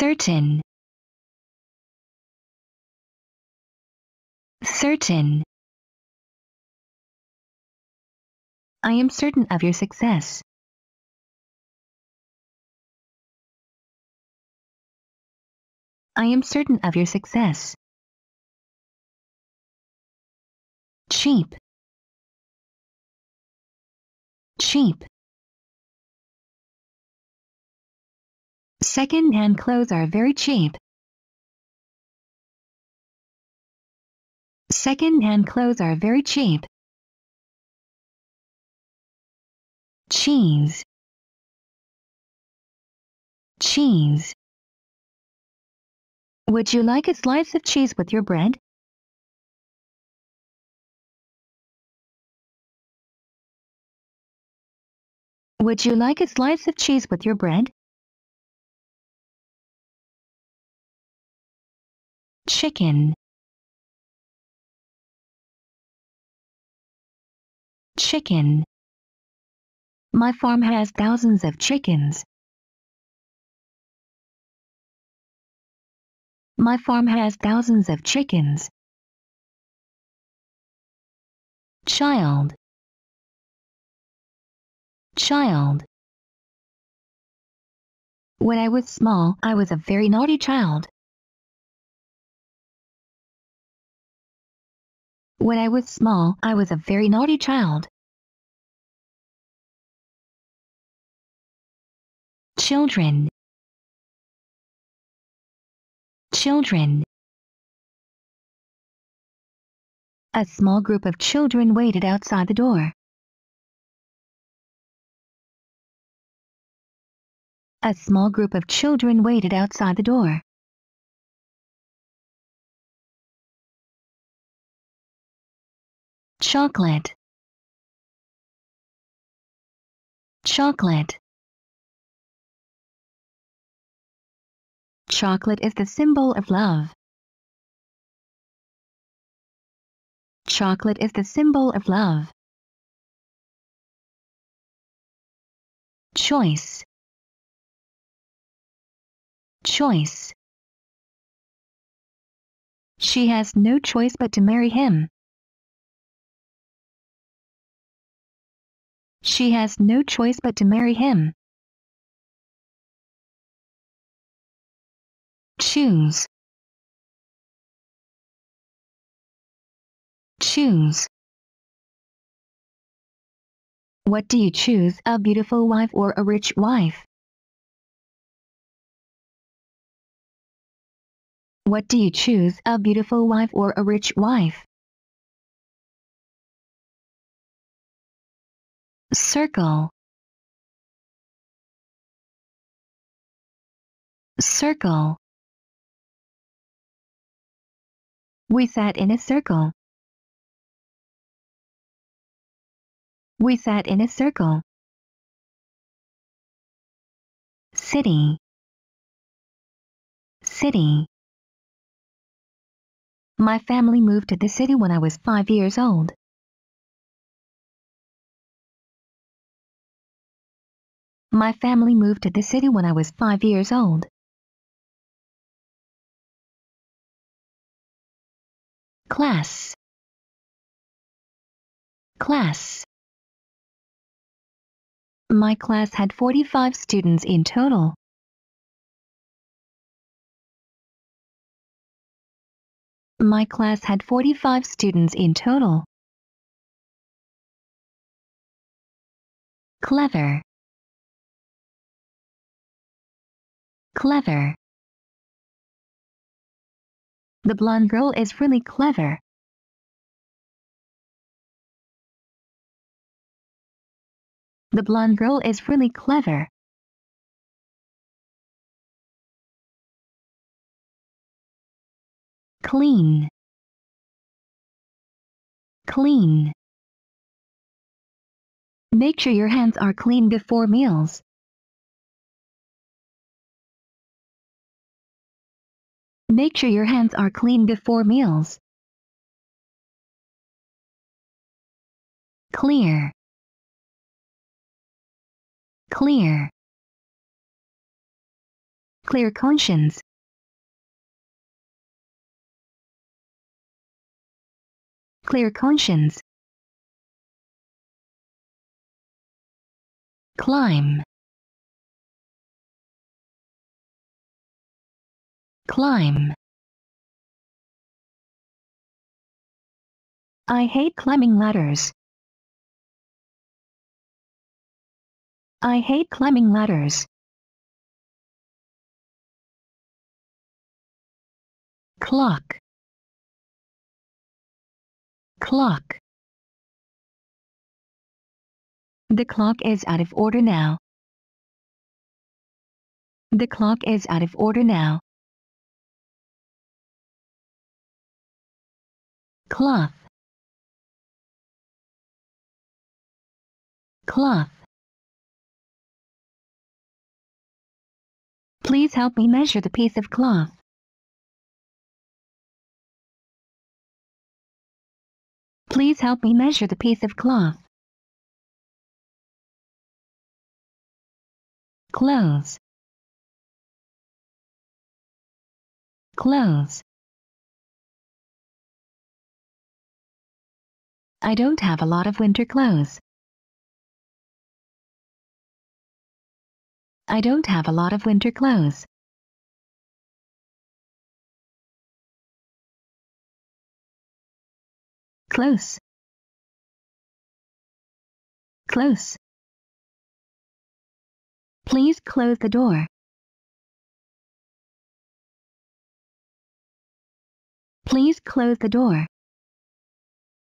certain certain I am certain of your success. I am certain of your success. Cheap. Cheap. Second-hand clothes are very cheap. Second-hand clothes are very cheap. Cheese. Cheese. Would you like a slice of cheese with your bread? Would you like a slice of cheese with your bread? chicken chicken my farm has thousands of chickens my farm has thousands of chickens child child when I was small, I was a very naughty child. When I was small, I was a very naughty child. Children Children A small group of children waited outside the door. A small group of children waited outside the door. chocolate chocolate chocolate is the symbol of love chocolate is the symbol of love choice choice she has no choice but to marry him She has no choice but to marry him. Choose. Choose. What do you choose, a beautiful wife or a rich wife? What do you choose, a beautiful wife or a rich wife? circle circle We sat in a circle. We sat in a circle. City. City. My family moved to the city when I was five years old. My family moved to the city when I was five years old. Class Class My class had 45 students in total. My class had 45 students in total. Clever. clever. The blonde girl is really clever. The blonde girl is really clever. Clean. Clean. Make sure your hands are clean before meals. Make sure your hands are clean before meals. Clear. Clear. Clear conscience. Clear conscience. Climb. Climb. I hate climbing ladders. I hate climbing ladders. Clock. Clock. The clock is out of order now. The clock is out of order now. cloth cloth Please help me measure the piece of cloth. Please help me measure the piece of cloth. Clothes, clothes. I don't have a lot of winter clothes. I don't have a lot of winter clothes. Close. Close. Please close the door. Please close the door.